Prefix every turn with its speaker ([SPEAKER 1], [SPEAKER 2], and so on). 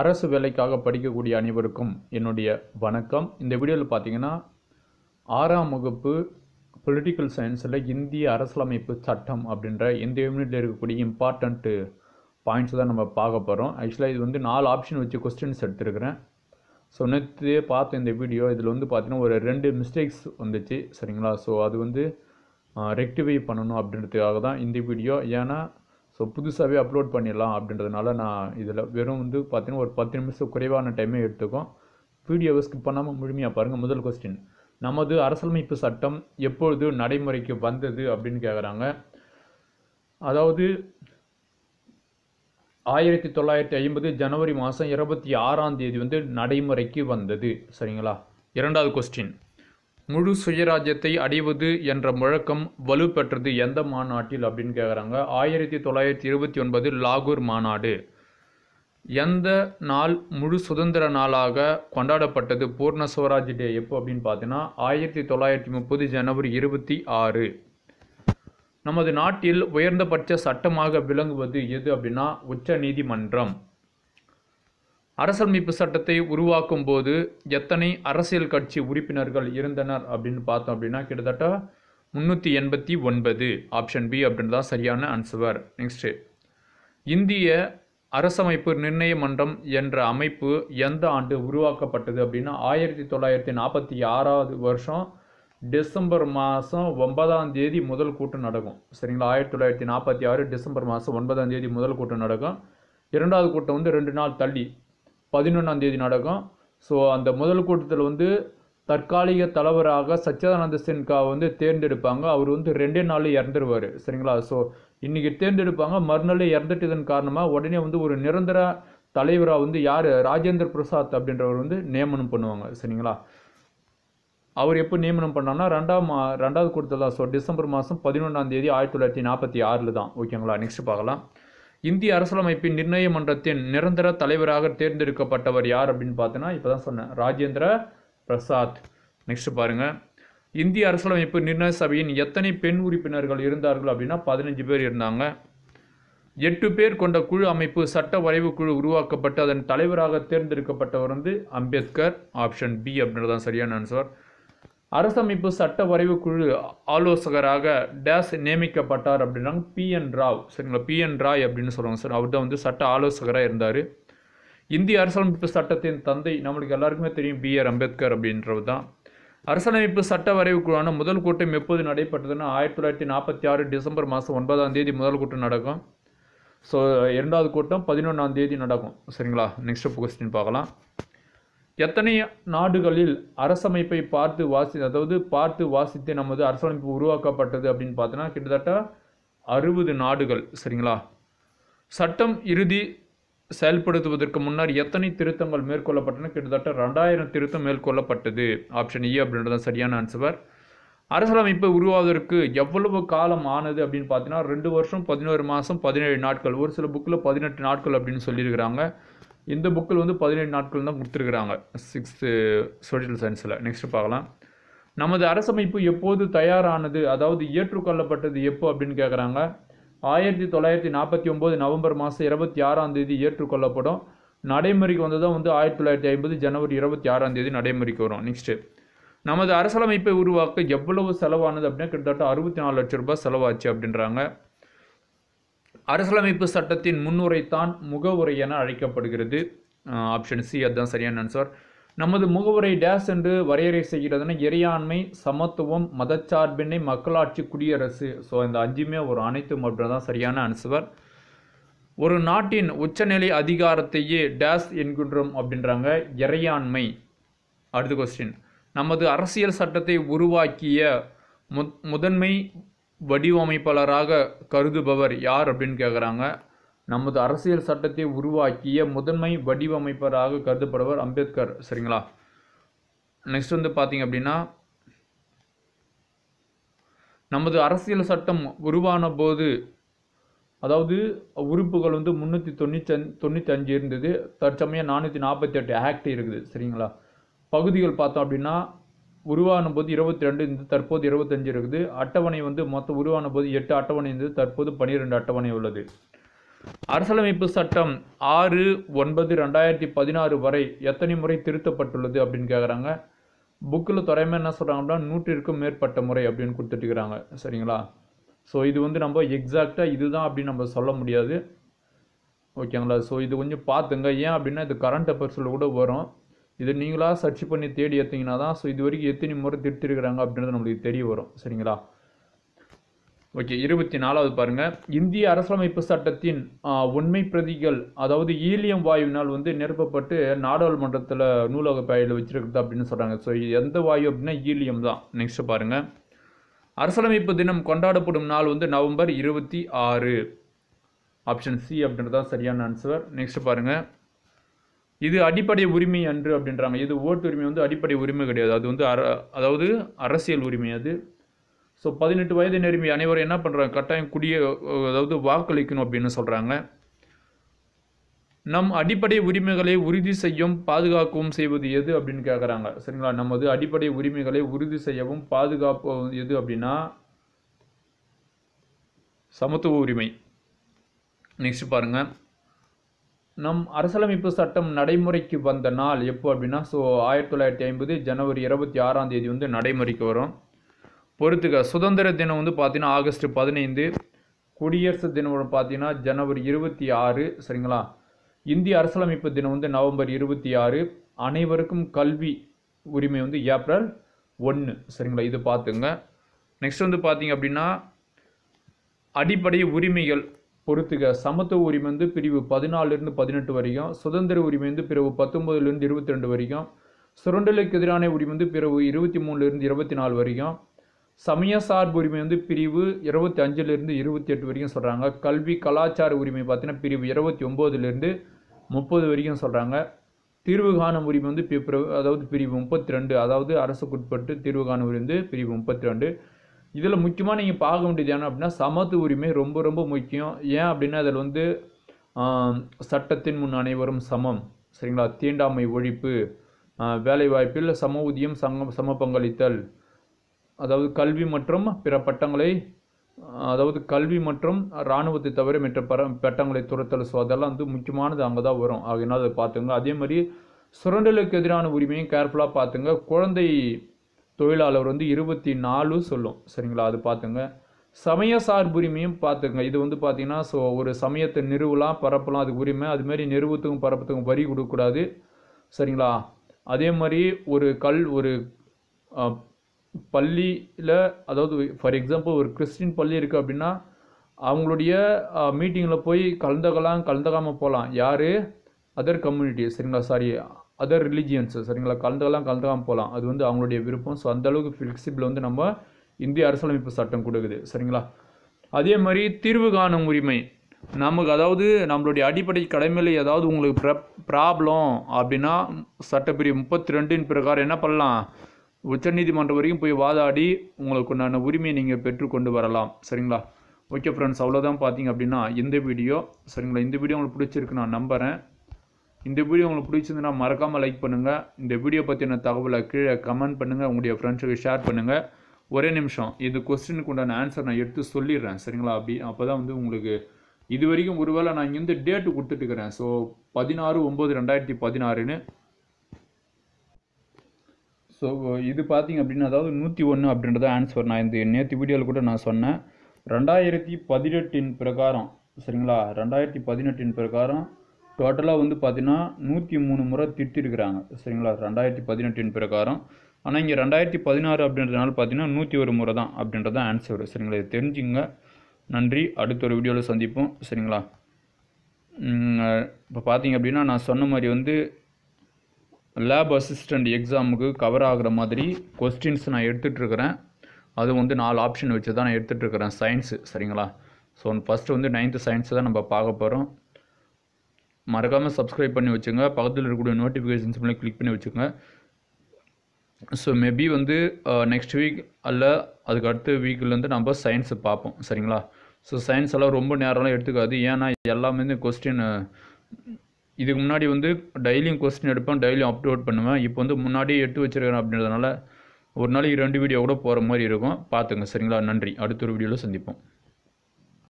[SPEAKER 1] அரசு வேலைக்காக படிக்கக்கூடிய அனைவருக்கும் என்னுடைய வணக்கம் இந்த வீடியோவில் பார்த்தீங்கன்னா ஆறாம் வகுப்பு பொலிட்டிக்கல் சயின்ஸில் இந்திய அரசியலமைப்பு சட்டம் அப்படின்ற இந்த யூனிட்டில் இருக்கக்கூடிய இம்பார்ட்டண்ட்டு பாயிண்ட்ஸ் தான் நம்ம பார்க்க போகிறோம் ஆக்சுவலாக இது வந்து நாலு ஆப்ஷன் வச்சு கொஸ்டின்ஸ் எடுத்துருக்கிறேன் ஸோ நேற்று பார்த்த இந்த வீடியோ இதில் வந்து பார்த்திங்கன்னா ஒரு ரெண்டு மிஸ்டேக்ஸ் வந்துச்சு சரிங்களா ஸோ அது வந்து ரெக்டிஃபை பண்ணணும் அப்படின்றதுக்காக தான் இந்த வீடியோ ஏன்னா ஸோ புதுசாகவே அப்லோட் பண்ணிடலாம் அப்படின்றதுனால நான் இதில் வெறும் வந்து பார்த்தீங்கன்னா ஒரு பத்து நிமிஷம் குறைவான டைமே எடுத்துக்கும் வீடியோவை ஸ்கிப் பண்ணாமல் முழுமையாக பாருங்கள் முதல் கொஸ்டின் நமது அரசியலமைப்பு சட்டம் எப்பொழுது நடைமுறைக்கு வந்தது அப்படின்னு கேட்குறாங்க அதாவது ஆயிரத்தி தொள்ளாயிரத்தி ஐம்பது ஜனவரி மாதம் இருபத்தி ஆறாம் தேதி வந்து நடைமுறைக்கு வந்தது சரிங்களா இரண்டாவது கொஸ்டின் முழு சுயராஜ்யத்தை அடைவது என்ற முழக்கம் வலுப்பெற்றது எந்த மாநாட்டில் அப்படின்னு கேட்குறாங்க ஆயிரத்தி தொள்ளாயிரத்தி இருபத்தி ஒன்பது லாகூர் மாநாடு எந்த நாள் முழு சுதந்திர நாளாக கொண்டாடப்பட்டது பூர்ண சுவராஜ் டே எப்போ அப்படின்னு பார்த்தீங்கன்னா ஆயிரத்தி தொள்ளாயிரத்தி முப்பது ஜனவரி இருபத்தி ஆறு நமது நாட்டில் உயர்ந்தபட்ச சட்டமாக விளங்குவது எது அப்படின்னா உச்ச நீதிமன்றம் அரசமைப்பு சட்டத்தை உருவாக்கும் போது எத்தனை அரசியல் கட்சி உறுப்பினர்கள் இருந்தனர் அப்படின்னு பார்த்தோம் அப்படின்னா கிட்டத்தட்ட முந்நூற்றி எண்பத்தி ஒன்பது ஆப்ஷன் பி அப்படின்றது தான் சரியான ஆன்சர் நெக்ஸ்ட்டு இந்திய அரசமைப்பு நிர்ணய மன்றம் என்ற அமைப்பு எந்த ஆண்டு உருவாக்கப்பட்டது அப்படின்னா ஆயிரத்தி தொள்ளாயிரத்தி நாற்பத்தி ஆறாவது வருஷம் டிசம்பர் மாதம் ஒன்பதாம் தேதி முதல் கூட்டம் நடக்கும் சரிங்களா ஆயிரத்தி தொள்ளாயிரத்தி நாற்பத்தி ஆறு டிசம்பர் மாதம் ஒன்பதாம் தேதி முதல் கூட்டம் நடக்கும் இரண்டாவது கூட்டம் வந்து ரெண்டு நாள் தள்ளி பதினொன்றாம் தேதி நடக்கும் ஸோ அந்த முதல் கூட்டத்தில் வந்து தற்காலிக தலைவராக சச்சிதானந்த சின்கா வந்து தேர்ந்தெடுப்பாங்க அவர் வந்து ரெண்டே நாள் இறந்துருவார் சரிங்களா ஸோ இன்றைக்கி தேர்ந்தெடுப்பாங்க மறுநாள் இறந்துட்டதன் காரணமாக உடனே வந்து ஒரு நிரந்தர தலைவராக வந்து யார் ராஜேந்திர பிரசாத் அப்படின்றவர் வந்து நியமனம் பண்ணுவாங்க சரிங்களா அவர் எப்போ நியமனம் பண்ணார்னா ரெண்டாம் ரெண்டாவது கூட்டத்தில் தான் ஸோ டிசம்பர் மாதம் பதினொன்றாம் தேதி ஆயிரத்தி தொள்ளாயிரத்தி நாற்பத்தி ஆறில் தான் ஓகேங்களா நெக்ஸ்ட் பார்க்கலாம் இந்திய அரசியலமைப்பின் நிர்ணய மன்றத்தின் நிரந்தர தலைவராக தேர்ந்தெடுக்கப்பட்டவர் யார் அப்படின்னு பார்த்தோன்னா இப்போ தான் சொன்னேன் ராஜேந்திர பிரசாத் நெக்ஸ்ட் பாருங்கள் இந்திய அரசியலமைப்பு நிர்ணய சபையின் எத்தனை பெண் உறுப்பினர்கள் இருந்தார்கள் அப்படின்னா பதினஞ்சு பேர் இருந்தாங்க எட்டு பேர் கொண்ட குழு அமைப்பு சட்ட வரைவு குழு உருவாக்கப்பட்டு அதன் தலைவராக தேர்ந்தெடுக்கப்பட்டவர் வந்து அம்பேத்கர் ஆப்ஷன் பி அப்படின்றது தான் சரியான ஆன்சர் அரசமைப்பு சட்ட வரைவு குழு ஆலோசகராக டேஸ் நியமிக்கப்பட்டார் பி பிஎன் ராவ் சரிங்களா பிஎன் ராய் அப்படின்னு சொல்லுவாங்க சார் அவர் தான் வந்து சட்ட ஆலோசகராக இருந்தார் இந்திய அரசமைப்பு சட்டத்தின் தந்தை நம்மளுக்கு எல்லாருக்குமே தெரியும் பி ஆர் அம்பேத்கர் அப்படின்றது தான் அரசமைப்பு சட்ட வரைவு குழுவான முதல் கூட்டம் எப்போது நடைபெற்றதுன்னா ஆயிரத்தி தொள்ளாயிரத்தி நாற்பத்தி ஆறு டிசம்பர் மாதம் ஒன்பதாம் தேதி முதல் கூட்டம் நடக்கும் ஸோ இரண்டாவது கூட்டம் பதினொன்றாம் தேதி நடக்கும் சரிங்களா நெக்ஸ்ட் கொஸ்டின் பார்க்கலாம் எத்தனை நாடுகளில் அரசமைப்பை பார்த்து வாசி அதாவது பார்த்து வாசித்து நமது அரசமைப்பு உருவாக்கப்பட்டது அப்படின்னு பார்த்தோன்னா கிட்டத்தட்ட அறுபது நாடுகள் சரிங்களா சட்டம் இறுதி செயல்படுத்துவதற்கு முன்னர் எத்தனை திருத்தங்கள் மேற்கொள்ளப்பட்டன கிட்டத்தட்ட ரெண்டாயிரம் திருத்தம் மேற்கொள்ளப்பட்டது ஆப்ஷன் இ அப்படின்றது சரியான ஆன்சர் அரசியலமைப்பு உருவாவதற்கு எவ்வளவு காலம் ஆனது அப்படின்னு பார்த்தீங்கன்னா ரெண்டு வருஷம் பதினோரு மாதம் பதினேழு நாட்கள் ஒரு சில புக்கில் பதினெட்டு நாட்கள் அப்படின்னு சொல்லியிருக்கிறாங்க இந்த புக்கில் வந்து பதினேழு நாட்கள் தான் கொடுத்துருக்குறாங்க சிக்ஸ்த்து சோஷியல் சயின்ஸில் நெக்ஸ்ட்டு பார்க்கலாம் நமது அரசமைப்பு எப்போது தயாரானது அதாவது ஏற்றுக்கொள்ளப்பட்டது எப்போ அப்படின்னு கேட்குறாங்க ஆயிரத்தி தொள்ளாயிரத்தி நாற்பத்தி ஒம்பது நவம்பர் மாதம் இருபத்தி ஆறாம் தேதி ஏற்றுக்கொள்ளப்படும் நடைமுறைக்கு தான் வந்து ஆயிரத்தி தொள்ளாயிரத்தி ஐம்பது ஜனவரி இருபத்தி ஆறாம் தேதி நடைமுறைக்கு வரும் நெக்ஸ்ட்டு நமது அரசியலமைப்பை உருவாக்க எவ்வளவு செலவானது அப்படின்னா கிட்டத்தட்ட அறுபத்தி நாலு லட்ச ரூபாய் செலவாச்சு அப்படின்றாங்க அரசியலமைப்பு சட்டத்தின் முன்னுரைத்தான் முகவுரை என அழைக்கப்படுகிறது ஆப்ஷன் சி அதுதான் சரியான ஆன்சர் நமது முகவுரை டேஸ் என்று வரையறை செய்கிறதுனா இறையாண்மை சமத்துவம் மதச்சார்பின்மை மக்களாட்சி குடியரசு ஸோ இந்த அஞ்சுமே ஒரு அனைத்து மற்றும் தான் சரியான ஆன்சர் ஒரு நாட்டின் உச்சநிலை அதிகாரத்தையே டேஸ் என்கின்றோம் அப்படின்றாங்க இறையாண்மை அடுத்த கொஸ்டின் நமது அரசியல் சட்டத்தை உருவாக்கிய முதன்மை வடிவமைப்பாளராக கருதுபவர் யார் அப்படின்னு கேட்குறாங்க நமது அரசியல் சட்டத்தை உருவாக்கிய முதன்மை வடிவமைப்பராக கருதப்படுவர் அம்பேத்கர் சரிங்களா நெக்ஸ்ட் வந்து பார்த்தீங்க அப்படின்னா நமது அரசியல் சட்டம் உருவான போது அதாவது உறுப்புகள் வந்து முந்நூற்றி தொண்ணூற்றி தொண்ணூற்றி அஞ்சு இருந்தது தற்சமயம் நானூற்றி நாற்பத்தி எட்டு ஆக்ட் இருக்குது சரிங்களா பகுதிகள் பார்த்தோம் அப்படின்னா உருவான போது இருபத்தி ரெண்டு இருந்து தற்போது இருபத்தஞ்சு இருக்குது அட்டவணை வந்து மொத்தம் உருவான போது எட்டு அட்டவணை இருந்து தற்போது பன்னிரெண்டு அட்டவணை உள்ளது அரசியலமைப்பு சட்டம் ஆறு ஒன்பது ரெண்டாயிரத்தி பதினாறு வரை எத்தனை முறை திருத்தப்பட்டுள்ளது அப்படின்னு கேட்குறாங்க புக்கில் துறையமாக என்ன சொல்கிறாங்க அப்படின்னா நூற்றிற்கும் மேற்பட்ட முறை அப்படின்னு கொடுத்துட்டுருக்குறாங்க சரிங்களா ஸோ இது வந்து நம்ம எக்ஸாக்டாக இதுதான் அப்படின்னு நம்ம சொல்ல முடியாது ஓகேங்களா ஸோ இது கொஞ்சம் பார்த்துங்க ஏன் அப்படின்னா இது கரண்ட் அஃபேர்ஸில் கூட வரும் இது நீங்களாக சர்ச் பண்ணி தேடி எடுத்தீங்கன்னா தான் ஸோ இது வரைக்கும் எத்தனை முறை திருத்திருக்கிறாங்க அப்படின்றது நம்மளுக்கு தெரிய வரும் சரிங்களா ஓகே இருபத்தி நாலாவது பாருங்கள் இந்திய அரசியலமைப்பு சட்டத்தின் உண்மை பிரதிகள் அதாவது ஈலியம் வாயுவினால் வந்து நிரப்பப்பட்டு நாடாளுமன்றத்தில் நூலக பயில வச்சுருக்குது அப்படின்னு சொல்கிறாங்க ஸோ எந்த வாயு அப்படின்னா ஈலியம் தான் நெக்ஸ்ட்டு பாருங்கள் அரசியலமைப்பு தினம் கொண்டாடப்படும் நாள் வந்து நவம்பர் இருபத்தி ஆறு ஆப்ஷன் சி அப்படின்றது தான் சரியான ஆன்சர் நெக்ஸ்ட் பாருங்கள் இது அடிப்படை உரிமை அன்று அப்படின்றாங்க இது ஓட்டு உரிமை வந்து அடிப்படை உரிமை கிடையாது அது வந்து அர அதாவது அரசியல் உரிமை அது ஸோ பதினெட்டு வயது நெருமை அனைவரும் என்ன பண்ணுறாங்க கட்டாயம் குடிய அதாவது வாக்களிக்கணும் அப்படின்னு சொல்கிறாங்க நம் அடிப்படை உரிமைகளை உறுதி செய்யும் பாதுகாக்கவும் செய்வது எது அப்படின்னு கேட்குறாங்க சரிங்களா நமது அடிப்படை உரிமைகளை உறுதி செய்யவும் பாதுகாப்பு எது அப்படின்னா சமத்துவ உரிமை நெக்ஸ்ட் பாருங்கள் நம் அரசியலமைப்பு சட்டம் நடைமுறைக்கு வந்த நாள் எப்போ அப்படின்னா ஸோ ஆயிரத்தி தொள்ளாயிரத்தி ஐம்பது ஜனவரி இருபத்தி ஆறாம் தேதி வந்து நடைமுறைக்கு வரும் பொறுத்துக்க சுதந்திர தினம் வந்து பார்த்தீங்கன்னா ஆகஸ்ட் பதினைந்து குடியரசு தினம் பார்த்தீங்கன்னா ஜனவரி இருபத்தி ஆறு சரிங்களா இந்திய அரசியலமைப்பு தினம் வந்து நவம்பர் இருபத்தி ஆறு அனைவருக்கும் கல்வி உரிமை வந்து ஏப்ரல் ஒன்று சரிங்களா இது பார்த்துங்க நெக்ஸ்ட் வந்து பார்த்தீங்க அப்படின்னா அடிப்படை உரிமைகள் பொறுத்துக சமத்துவ உரிமை வந்து பிரிவு பதினாலிருந்து பதினெட்டு வரைக்கும் சுதந்திர உரிமை வந்து பிரிவு பத்தொம்போதுலேருந்து இருபத்தி ரெண்டு வரைக்கும் சுரண்டலுக்கு எதிரான உரிமை வந்து பிரிவு இருபத்தி மூணுலேருந்து இருபத்தி நாலு வரைக்கும் சமய சார்பு உரிமை வந்து பிரிவு இருபத்தி அஞ்சுலேருந்து இருபத்தி எட்டு வரைக்கும் சொல்கிறாங்க கல்வி கலாச்சார உரிமை பார்த்தீங்கன்னா பிரிவு இருபத்தி ஒம்போதுலேருந்து முப்பது வரைக்கும் சொல்கிறாங்க தீர்வு காணும் உரிமை வந்து பிப்ரவ அதாவது பிரிவு முப்பத்தி ரெண்டு அதாவது அரசுக்குட்பட்டு தீர்வு காணும் உரிமை வந்து பிரிவு முப்பத்தி ரெண்டு இதில் முக்கியமாக நீங்கள் பார்க்க வேண்டியது என்ன அப்படின்னா சமத்து உரிமை ரொம்ப ரொம்ப முக்கியம் ஏன் அப்படின்னா அதில் வந்து சட்டத்தின் முன் அனைவரும் சமம் சரிங்களா தீண்டாமை ஒழிப்பு வேலைவாய்ப்பில் சம ஊதியம் சங்கம் சம பங்களித்தல் அதாவது கல்வி மற்றும் பிற பட்டங்களை அதாவது கல்வி மற்றும் இராணுவத்தை தவிர மற்ற பர பட்டங்களை துரத்தல் ஸோ அதெல்லாம் வந்து முக்கியமானது அங்கே தான் வரும் ஆகினால் அதை பார்த்துங்க அதே மாதிரி சுரண்டலுக்கு எதிரான உரிமையும் கேர்ஃபுல்லாக பார்த்துங்க குழந்தை தொழிலாளர் வந்து இருபத்தி நாலு சொல்லும் சரிங்களா அது பார்த்துங்க சமய சார்புரிமையும் பார்த்துங்க இது வந்து பார்த்திங்கன்னா ஸோ ஒரு சமயத்தை நிறுவலாம் பரப்பலாம் அதுக்கு உரிமை அதுமாரி நிறுவத்துக்கும் பரப்பத்துக்கும் வரி கொடுக்கக்கூடாது சரிங்களா அதே மாதிரி ஒரு கல் ஒரு பள்ளியில் அதாவது ஃபார் எக்ஸாம்பிள் ஒரு கிறிஸ்டின் பள்ளி இருக்குது அப்படின்னா அவங்களுடைய மீட்டிங்கில் போய் கலந்துக்கலாம் கலந்துக்காமல் போகலாம் யார் அதர் கம்யூனிட்டி சரிங்களா சாரி அதர் ரிலிஜியன்ஸு சரிங்களா கலந்துக்கலாம் கலந்துக்காமல் போகலாம் அது வந்து அவங்களுடைய விருப்பம் ஸோ அந்தளவுக்கு ஃப்ளெக்சிபிள் வந்து நம்ம இந்திய அரசியலமைப்பு சட்டம் கொடுக்குது சரிங்களா அதே மாதிரி தீர்வு காணும் உரிமை நமக்கு அதாவது நம்மளுடைய அடிப்படை கடமையில் ஏதாவது உங்களுக்கு ப்ர ப்ராப்ளம் அப்படின்னா சட்டப்பிரி முப்பத்தி ரெண்டின் பிரகாரம் என்ன பண்ணலாம் உச்சநீதிமன்றம் வரைக்கும் போய் வாதாடி உங்களுக்கு உண்டான உரிமையை நீங்கள் பெற்றுக்கொண்டு வரலாம் சரிங்களா ஓகே ஃப்ரெண்ட்ஸ் அவ்வளோதான் பார்த்தீங்க அப்படின்னா இந்த வீடியோ சரிங்களா இந்த வீடியோ உங்களுக்கு பிடிச்சிருக்கு நான் நம்புகிறேன் இந்த வீடியோ உங்களுக்கு பிடிச்சிருந்ததுன்னா மறக்காமல் லைக் பண்ணுங்கள் இந்த வீடியோ பற்றின தகவலை கீழே கமெண்ட் பண்ணுங்கள் உங்களுடைய ஃப்ரெண்ட்ஸுக்கு ஷேர் பண்ணுங்கள் ஒரே நிமிஷம் இது கொஸ்டினுக்கு உண்டான ஆன்சர் நான் எடுத்து சொல்லிடுறேன் சரிங்களா அப்படி அப்போ தான் வந்து உங்களுக்கு இது வரைக்கும் ஒருவேளை நான் இங்கேருந்து டேட்டு கொடுத்துட்டுக்கிறேன் ஸோ பதினாறு ஒம்பது ரெண்டாயிரத்தி பதினாறுன்னு ஸோ இது பார்த்தீங்க அப்படின்னா அதாவது நூற்றி ஒன்று அப்படின்றத ஆன்சர் நான் இந்த நேற்று வீடியோவில் கூட நான் சொன்னேன் ரெண்டாயிரத்தி பதினெட்டின் பிரகாரம் சரிங்களா ரெண்டாயிரத்தி பதினெட்டின் பிரகாரம் டோட்டலாக வந்து பார்த்திங்கன்னா நூற்றி மூணு முறை திருத்திருக்கிறாங்க சரிங்களா ரெண்டாயிரத்தி பதினெட்டின் பிரகாரம் ஆனால் இங்கே ரெண்டாயிரத்தி பதினாறு அப்படின்றதுனால பார்த்தீங்கன்னா நூற்றி ஒரு முறை தான் அப்படின்றது தான் ஆன்சர் சரிங்களா இது தெரிஞ்சுங்க நன்றி அடுத்த ஒரு வீடியோவில் சந்திப்போம் சரிங்களா இப்போ பார்த்தீங்க அப்படின்னா நான் சொன்ன மாதிரி வந்து லேப் அசிஸ்டண்ட் எக்ஸாமுக்கு கவர் ஆகிற மாதிரி கொஸ்டின்ஸ் நான் எடுத்துகிட்ருக்கிறேன் அது வந்து நாலு ஆப்ஷன் வச்சு தான் நான் எடுத்துகிட்ருக்கிறேன் சயின்ஸு சரிங்களா ஸோ ஃபஸ்ட்டு வந்து நைன்த்து சயின்ஸு தான் நம்ம பார்க்க போகிறோம் மறக்காமல் சப்ஸ்கிரைப் பண்ணி வச்சுங்க பக்கத்தில் இருக்கக்கூடிய நோட்டிஃபிகேஷன்ஸ் மேலே கிளிக் பண்ணி வச்சுங்க ஸோ மேபி வந்து நெக்ஸ்ட் வீக் அல்ல அதுக்கு அடுத்த வீக்லேருந்து நம்ம சயின்ஸை பார்ப்போம் சரிங்களா ஸோ சயின்ஸ் எல்லாம் ரொம்ப நேரம்லாம் எடுத்துக்காது ஏன்னா எல்லாமே இந்த கொஸ்டின் இதுக்கு முன்னாடி வந்து டெய்லியும் கொஸ்டின் எடுப்பேன் டெய்லியும் அப்லோட் பண்ணுவேன் இப்போ வந்து முன்னாடியே எடுத்து வச்சுருக்கேன் அப்படின்றதுனால ஒரு நாளைக்கு ரெண்டு வீடியோ கூட போகிற மாதிரி இருக்கும் பார்த்துங்க சரிங்களா நன்றி அடுத்த ஒரு வீடியோவில் சந்திப்போம்